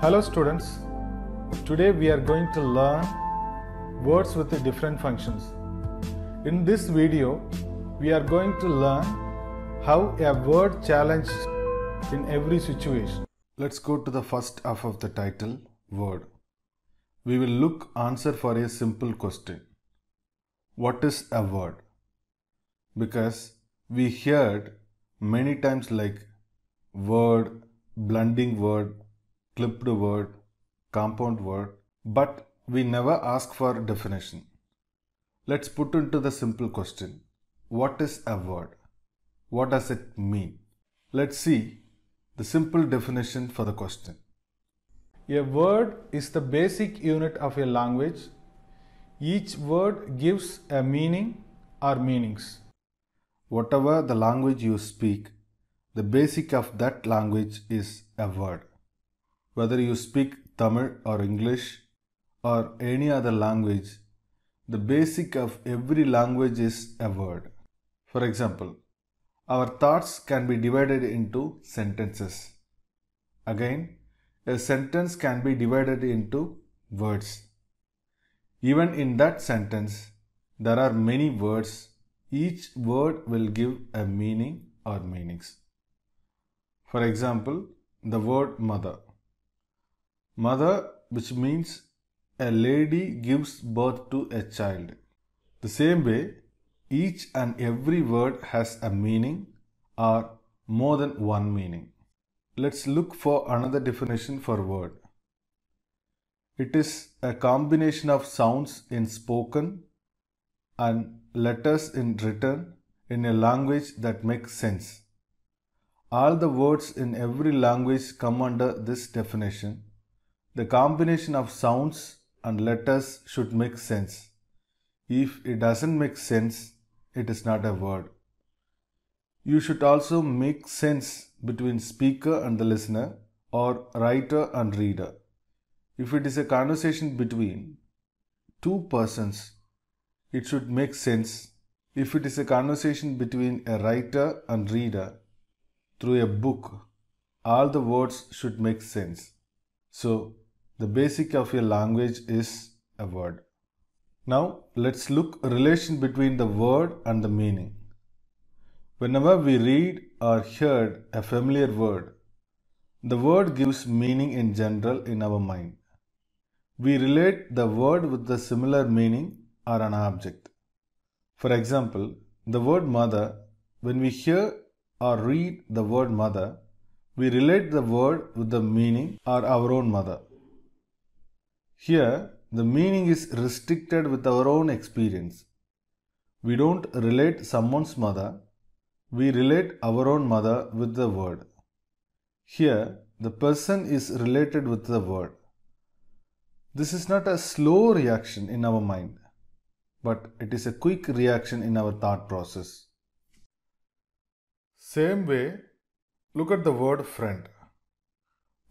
Hello students, today we are going to learn words with different functions. In this video, we are going to learn how a word challenges in every situation. Let's go to the first half of the title, word. We will look answer for a simple question. What is a word? Because we heard many times like word, blending word, clipped word, compound word, but we never ask for definition. Let's put into the simple question. What is a word? What does it mean? Let's see the simple definition for the question. A word is the basic unit of a language. Each word gives a meaning or meanings. Whatever the language you speak, the basic of that language is a word. Whether you speak Tamil or English or any other language, the basic of every language is a word. For example, our thoughts can be divided into sentences. Again, a sentence can be divided into words. Even in that sentence, there are many words. Each word will give a meaning or meanings. For example, the word mother. Mother, which means a lady, gives birth to a child. The same way, each and every word has a meaning or more than one meaning. Let's look for another definition for word. It is a combination of sounds in spoken and letters in written in a language that makes sense. All the words in every language come under this definition the combination of sounds and letters should make sense. If it doesn't make sense, it is not a word. You should also make sense between speaker and the listener or writer and reader. If it is a conversation between two persons, it should make sense if it is a conversation between a writer and reader through a book all the words should make sense so the basic of a language is a word. Now let's look relation between the word and the meaning. Whenever we read or heard a familiar word, the word gives meaning in general in our mind. We relate the word with the similar meaning or an object. For example, the word mother, when we hear or read the word mother, we relate the word with the meaning or our own mother. Here, the meaning is restricted with our own experience. We don't relate someone's mother, we relate our own mother with the word. Here, the person is related with the word. This is not a slow reaction in our mind, but it is a quick reaction in our thought process. Same way, look at the word friend.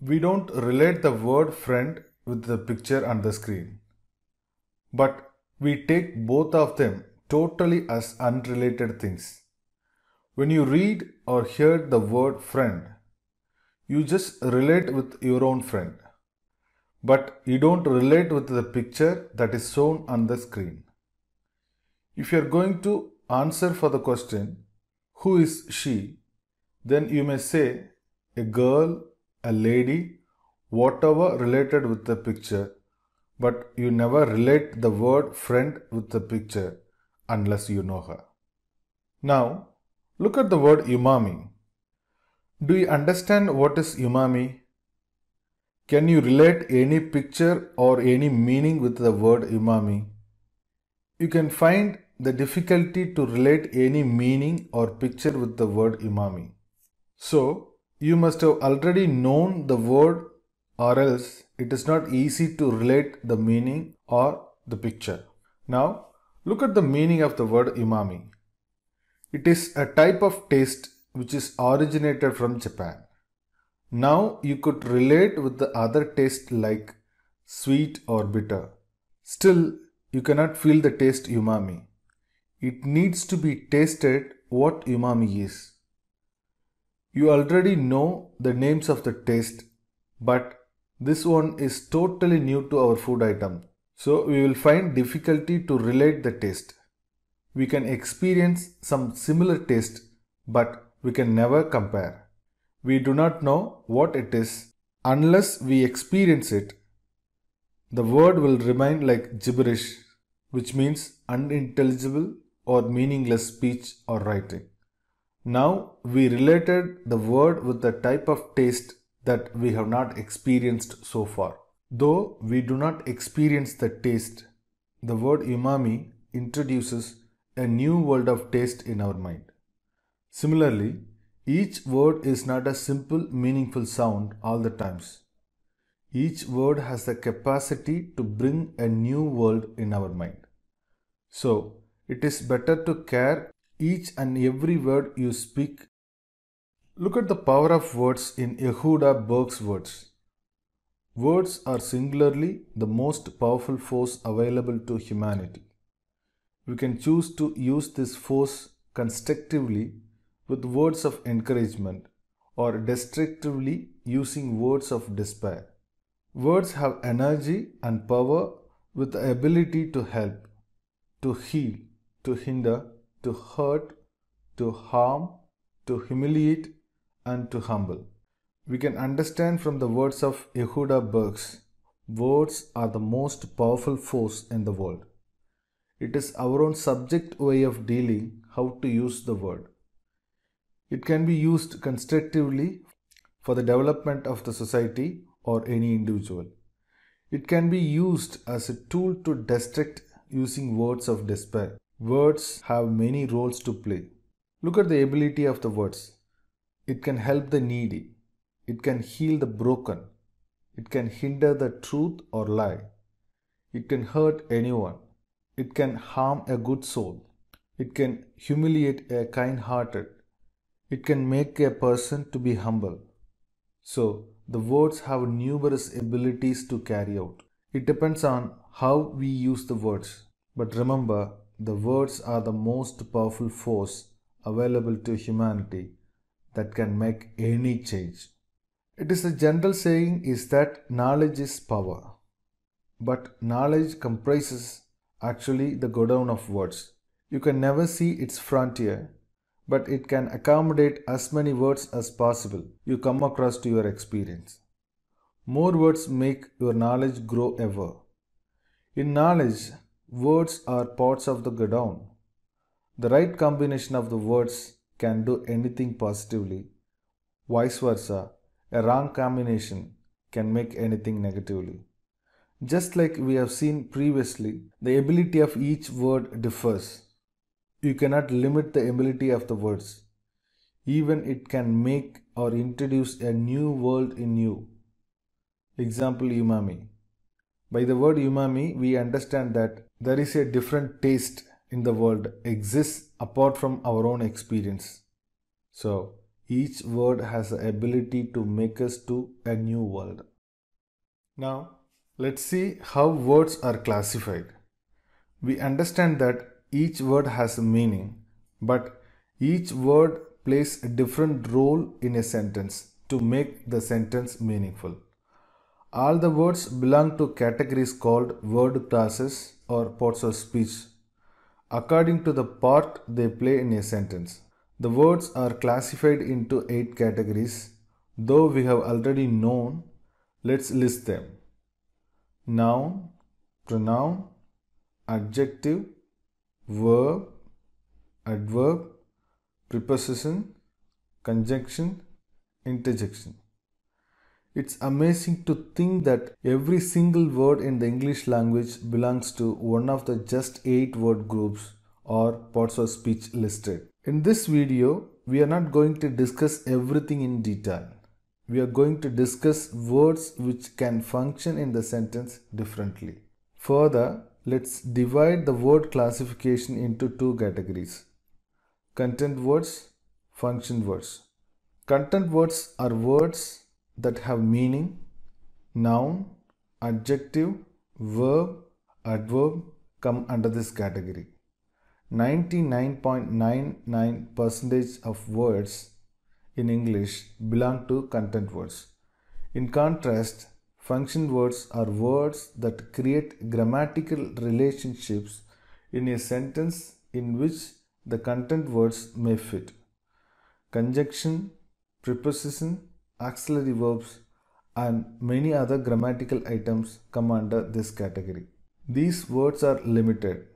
We don't relate the word friend with the picture and the screen. But we take both of them totally as unrelated things. When you read or hear the word friend, you just relate with your own friend. But you don't relate with the picture that is shown on the screen. If you are going to answer for the question, who is she? Then you may say a girl, a lady, whatever related with the picture, but you never relate the word friend with the picture unless you know her. Now, look at the word umami. Do you understand what is umami? Can you relate any picture or any meaning with the word umami? You can find the difficulty to relate any meaning or picture with the word umami. So, you must have already known the word or else it is not easy to relate the meaning or the picture. Now look at the meaning of the word umami. It is a type of taste which is originated from Japan. Now you could relate with the other taste like sweet or bitter. Still, you cannot feel the taste umami. It needs to be tasted what umami is. You already know the names of the taste, but this one is totally new to our food item, so we will find difficulty to relate the taste. We can experience some similar taste, but we can never compare. We do not know what it is unless we experience it. The word will remain like gibberish, which means unintelligible or meaningless speech or writing. Now we related the word with the type of taste that we have not experienced so far. Though we do not experience the taste, the word umami introduces a new world of taste in our mind. Similarly, each word is not a simple meaningful sound all the times. Each word has the capacity to bring a new world in our mind. So, it is better to care each and every word you speak Look at the power of words in Yehuda Berg's words. Words are singularly the most powerful force available to humanity. We can choose to use this force constructively with words of encouragement or destructively using words of despair. Words have energy and power with the ability to help, to heal, to hinder, to hurt, to harm, to humiliate, and to humble. We can understand from the words of Yehuda Burks words are the most powerful force in the world. It is our own subject way of dealing how to use the word. It can be used constructively for the development of the society or any individual. It can be used as a tool to destruct using words of despair. Words have many roles to play. Look at the ability of the words. It can help the needy. It can heal the broken. It can hinder the truth or lie. It can hurt anyone. It can harm a good soul. It can humiliate a kind hearted. It can make a person to be humble. So, the words have numerous abilities to carry out. It depends on how we use the words. But remember, the words are the most powerful force available to humanity that can make any change. It is a general saying is that knowledge is power. But knowledge comprises actually the godown of words. You can never see its frontier, but it can accommodate as many words as possible you come across to your experience. More words make your knowledge grow ever. In knowledge, words are parts of the godown. The right combination of the words can do anything positively. Vice versa, a wrong combination can make anything negatively. Just like we have seen previously, the ability of each word differs. You cannot limit the ability of the words. Even it can make or introduce a new world in you. Example umami. By the word umami, we understand that there is a different taste in the world exists apart from our own experience. So each word has the ability to make us to a new world. Now let's see how words are classified. We understand that each word has a meaning, but each word plays a different role in a sentence to make the sentence meaningful. All the words belong to categories called word classes or parts of speech according to the part they play in a sentence. The words are classified into 8 categories. Though we have already known, let's list them. Noun, pronoun, adjective, verb, adverb, preposition, conjunction, interjection. It's amazing to think that every single word in the English language belongs to one of the just 8 word groups or parts of speech listed. In this video, we are not going to discuss everything in detail. We are going to discuss words which can function in the sentence differently. Further, let's divide the word classification into two categories. Content words, function words. Content words are words that have meaning noun, adjective, verb, adverb come under this category. 99.99% of words in English belong to content words. In contrast, function words are words that create grammatical relationships in a sentence in which the content words may fit. Conjunction, preposition, auxiliary verbs and many other grammatical items come under this category. These words are limited.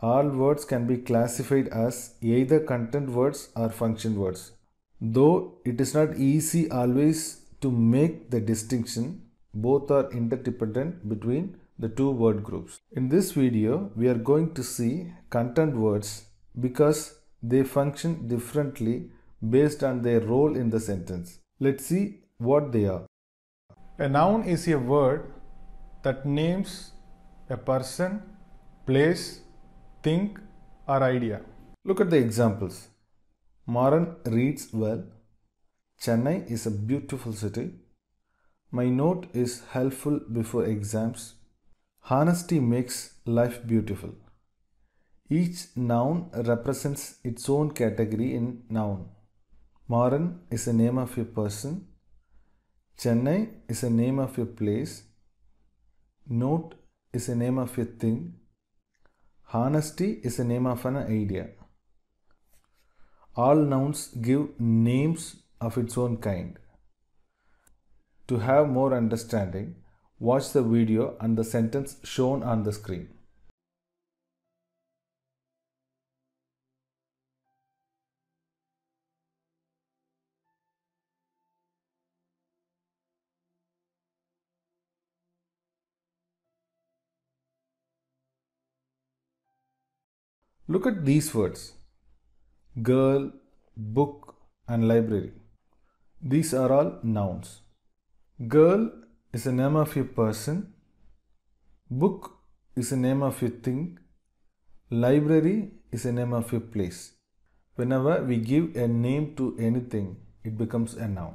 All words can be classified as either content words or function words. Though it is not easy always to make the distinction, both are interdependent between the two word groups. In this video, we are going to see content words because they function differently based on their role in the sentence. Let's see what they are. A noun is a word that names a person, place, thing or idea. Look at the examples. Maran reads well. Chennai is a beautiful city. My note is helpful before exams. Honesty makes life beautiful. Each noun represents its own category in noun. Maran is a name of a person. Chennai is a name of a place. Note is a name of a thing. Honesty is a name of an idea. All nouns give names of its own kind. To have more understanding, watch the video and the sentence shown on the screen. Look at these words girl, book, and library. These are all nouns. Girl is the name of a person, book is the name of a thing, library is the name of a place. Whenever we give a name to anything, it becomes a noun.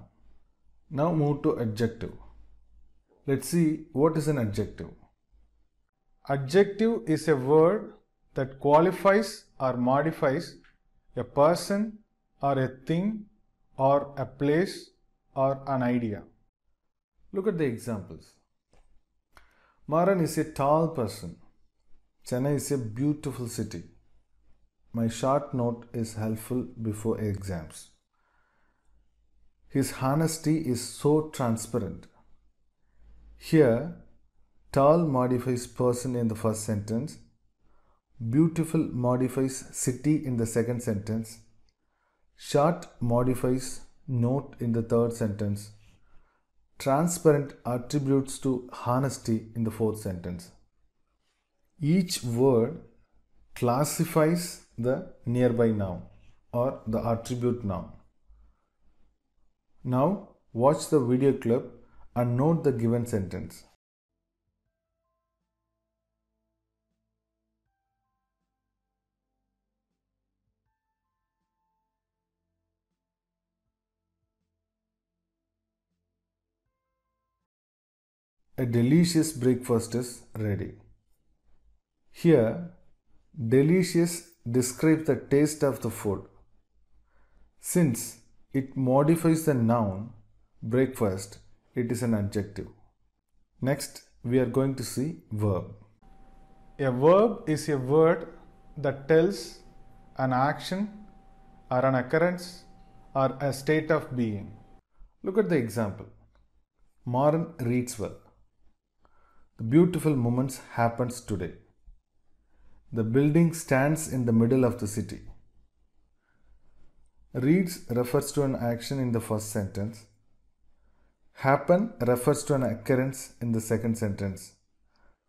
Now move to adjective. Let's see what is an adjective. Adjective is a word that qualifies or modifies a person or a thing or a place or an idea. Look at the examples. Maran is a tall person. Chennai is a beautiful city. My short note is helpful before exams. His honesty is so transparent. Here, tall modifies person in the first sentence Beautiful modifies city in the second sentence. Short modifies note in the third sentence. Transparent attributes to honesty in the fourth sentence. Each word classifies the nearby noun or the attribute noun. Now watch the video clip and note the given sentence. a delicious breakfast is ready. Here, delicious describes the taste of the food. Since it modifies the noun breakfast, it is an adjective. Next, we are going to see verb. A verb is a word that tells an action or an occurrence or a state of being. Look at the example. Moran reads well. The beautiful moments happens today. The building stands in the middle of the city. Reads refers to an action in the first sentence. Happen refers to an occurrence in the second sentence.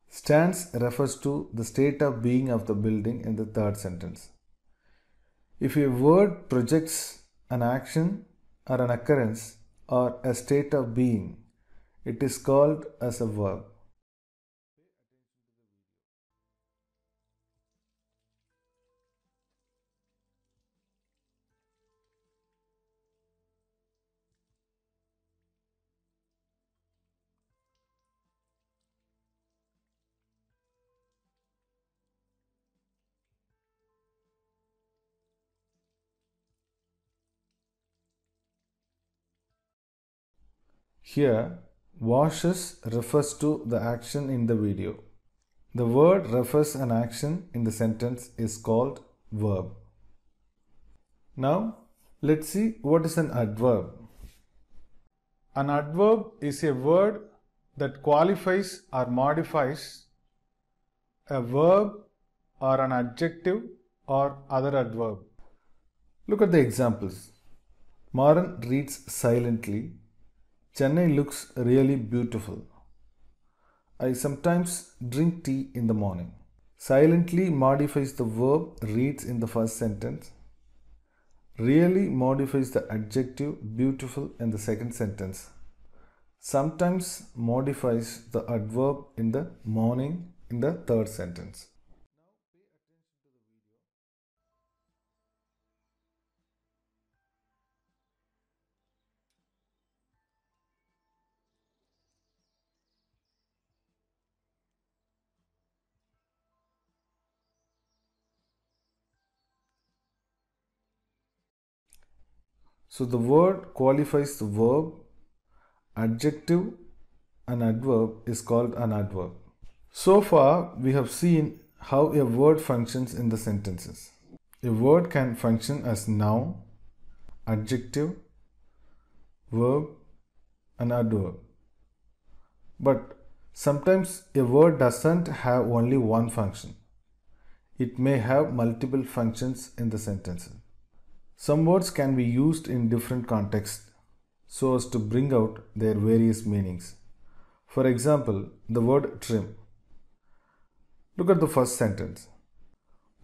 Stands refers to the state of being of the building in the third sentence. If a word projects an action or an occurrence or a state of being, it is called as a verb. Here, washes refers to the action in the video. The word refers an action in the sentence is called verb. Now, let's see what is an adverb. An adverb is a word that qualifies or modifies a verb or an adjective or other adverb. Look at the examples. Maran reads silently Chennai looks really beautiful. I sometimes drink tea in the morning. Silently modifies the verb reads in the first sentence. Really modifies the adjective beautiful in the second sentence. Sometimes modifies the adverb in the morning in the third sentence. So the word qualifies the verb, adjective, an adverb is called an adverb. So far, we have seen how a word functions in the sentences. A word can function as noun, adjective, verb, and adverb. But sometimes a word doesn't have only one function. It may have multiple functions in the sentences. Some words can be used in different contexts so as to bring out their various meanings. For example, the word trim. Look at the first sentence.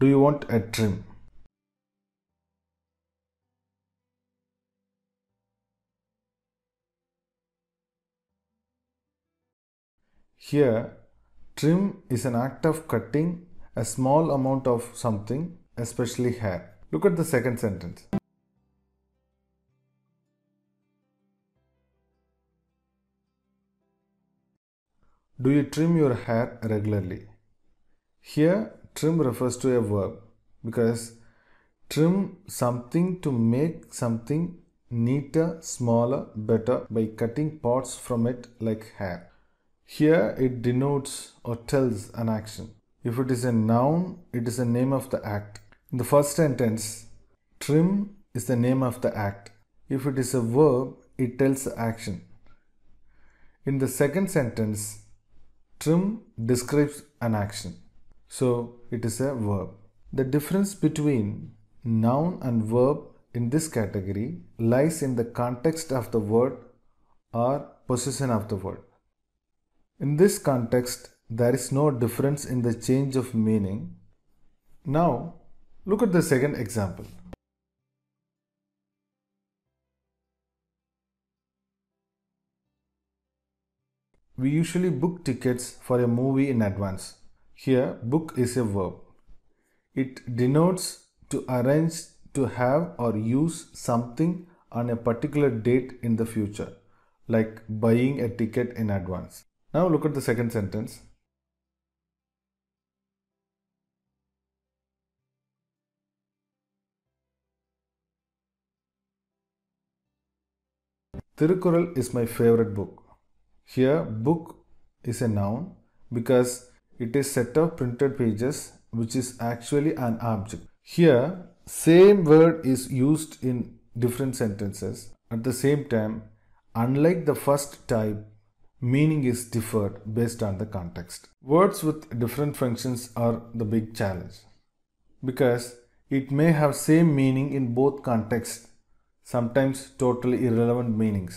Do you want a trim? Here, trim is an act of cutting a small amount of something, especially hair. Look at the second sentence. Do you trim your hair regularly? Here, trim refers to a verb because trim something to make something neater, smaller, better by cutting parts from it like hair. Here, it denotes or tells an action. If it is a noun, it is a name of the act. In the first sentence, trim is the name of the act. If it is a verb, it tells the action. In the second sentence, trim describes an action. So it is a verb. The difference between noun and verb in this category lies in the context of the word or possession of the word. In this context, there is no difference in the change of meaning. Now, Look at the second example. We usually book tickets for a movie in advance. Here, book is a verb. It denotes to arrange to have or use something on a particular date in the future, like buying a ticket in advance. Now look at the second sentence. Tirukural is my favorite book. Here, book is a noun because it is set of printed pages which is actually an object. Here, same word is used in different sentences. At the same time, unlike the first type, meaning is differed based on the context. Words with different functions are the big challenge because it may have same meaning in both contexts sometimes totally irrelevant meanings.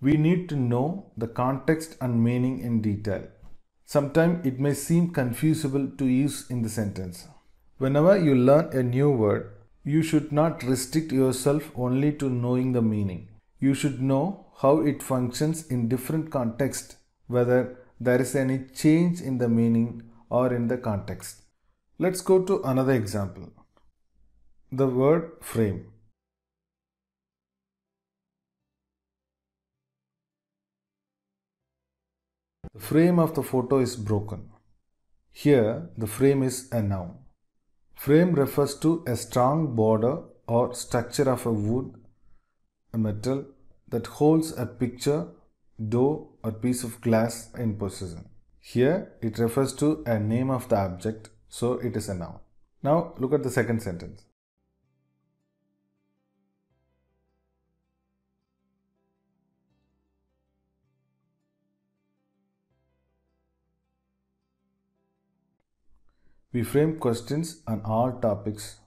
We need to know the context and meaning in detail. Sometimes it may seem confusable to use in the sentence. Whenever you learn a new word, you should not restrict yourself only to knowing the meaning. You should know how it functions in different contexts, whether there is any change in the meaning or in the context. Let's go to another example. The word frame. The frame of the photo is broken. Here, the frame is a noun. Frame refers to a strong border or structure of a wood, a metal that holds a picture, door, or piece of glass in position. Here, it refers to a name of the object, so it is a noun. Now, look at the second sentence. We frame questions on all topics.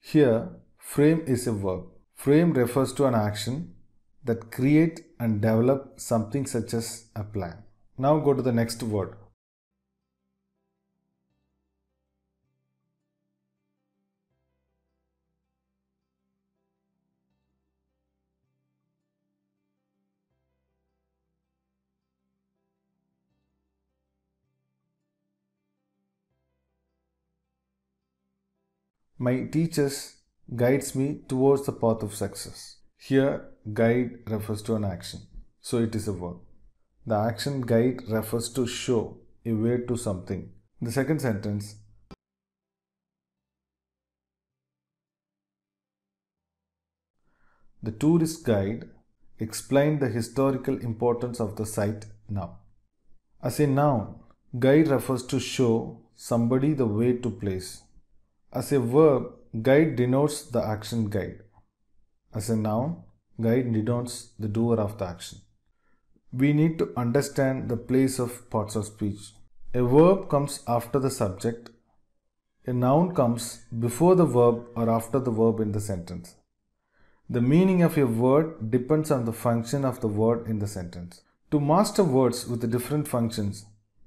Here, frame is a verb. Frame refers to an action that create and develop something such as a plan. Now go to the next word. my teachers guides me towards the path of success. Here, guide refers to an action, so it is a verb. The action guide refers to show a way to something. The second sentence The tourist guide explained the historical importance of the site now. As a noun, guide refers to show somebody the way to place. As a verb, guide denotes the action guide. As a noun, guide denotes the doer of the action. We need to understand the place of parts of speech. A verb comes after the subject. A noun comes before the verb or after the verb in the sentence. The meaning of a word depends on the function of the word in the sentence. To master words with different functions,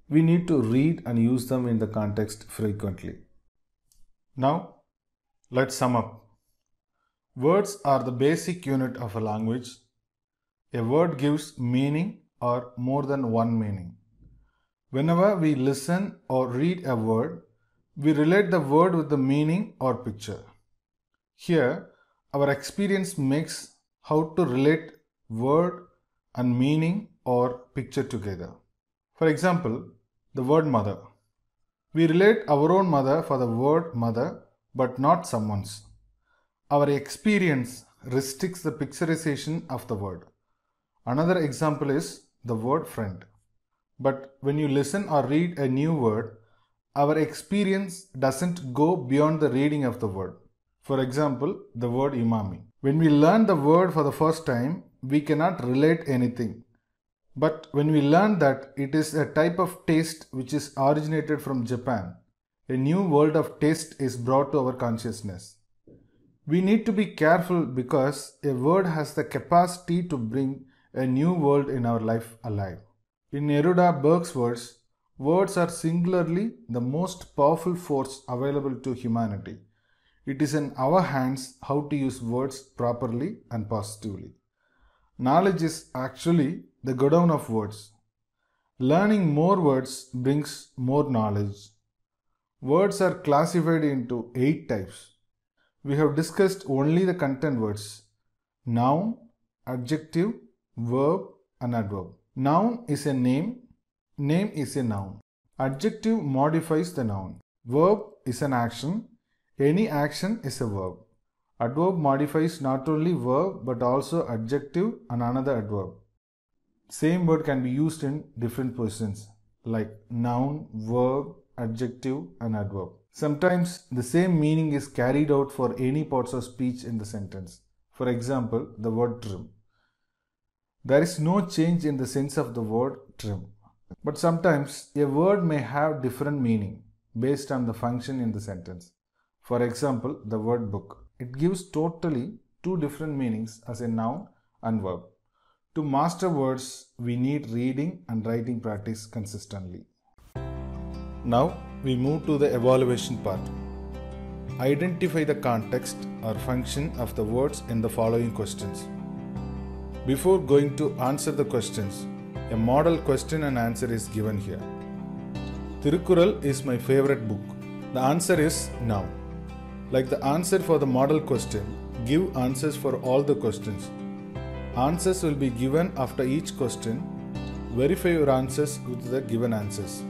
we need to read and use them in the context frequently. Now let's sum up. Words are the basic unit of a language. A word gives meaning or more than one meaning. Whenever we listen or read a word, we relate the word with the meaning or picture. Here, our experience makes how to relate word and meaning or picture together. For example, the word mother. We relate our own mother for the word mother, but not someone's. Our experience restricts the picturization of the word. Another example is the word friend. But when you listen or read a new word, our experience doesn't go beyond the reading of the word. For example, the word imami. When we learn the word for the first time, we cannot relate anything. But when we learn that it is a type of taste which is originated from Japan, a new world of taste is brought to our consciousness. We need to be careful because a word has the capacity to bring a new world in our life alive. In Neruda Burke's words, words are singularly the most powerful force available to humanity. It is in our hands how to use words properly and positively. Knowledge is actually the godown of words. Learning more words brings more knowledge. Words are classified into 8 types. We have discussed only the content words. Noun, adjective, verb and adverb. Noun is a name. Name is a noun. Adjective modifies the noun. Verb is an action. Any action is a verb. Adverb modifies not only verb but also adjective and another adverb. Same word can be used in different positions like noun, verb, adjective and adverb. Sometimes the same meaning is carried out for any parts of speech in the sentence. For example, the word trim. There is no change in the sense of the word trim. But sometimes a word may have different meaning based on the function in the sentence. For example, the word book. It gives totally two different meanings as a noun and verb. To master words, we need reading and writing practice consistently. Now we move to the evaluation part. Identify the context or function of the words in the following questions. Before going to answer the questions, a model question and answer is given here. Tirukural is my favorite book. The answer is now. Like the answer for the model question, give answers for all the questions Answers will be given after each question. Verify your answers with the given answers.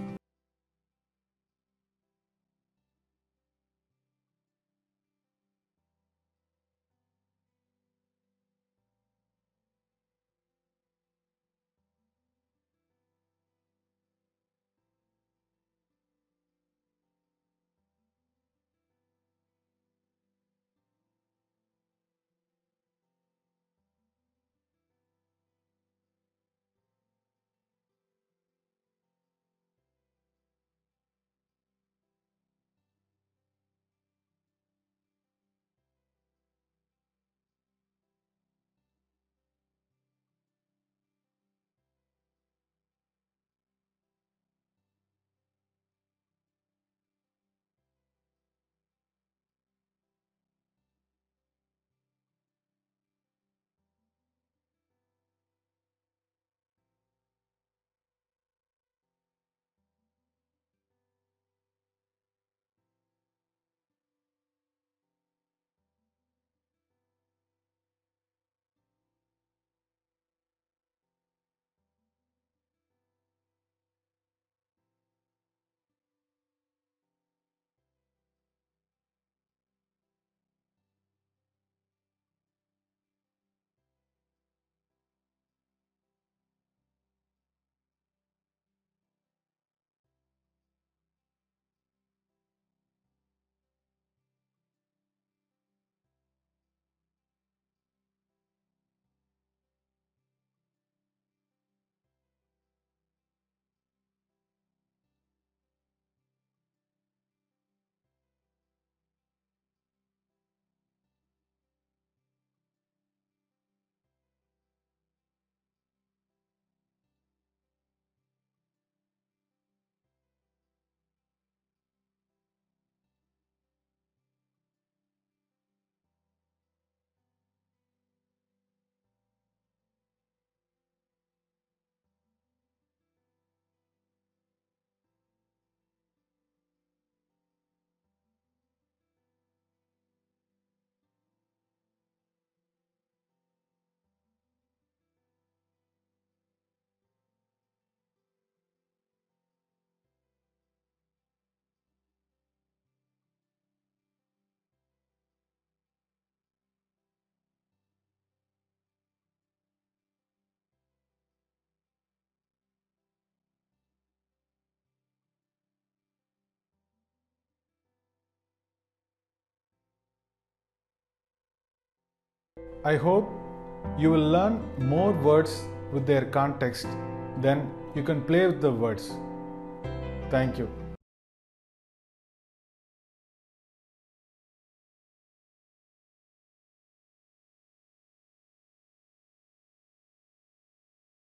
I hope you will learn more words with their context, then you can play with the words. Thank you.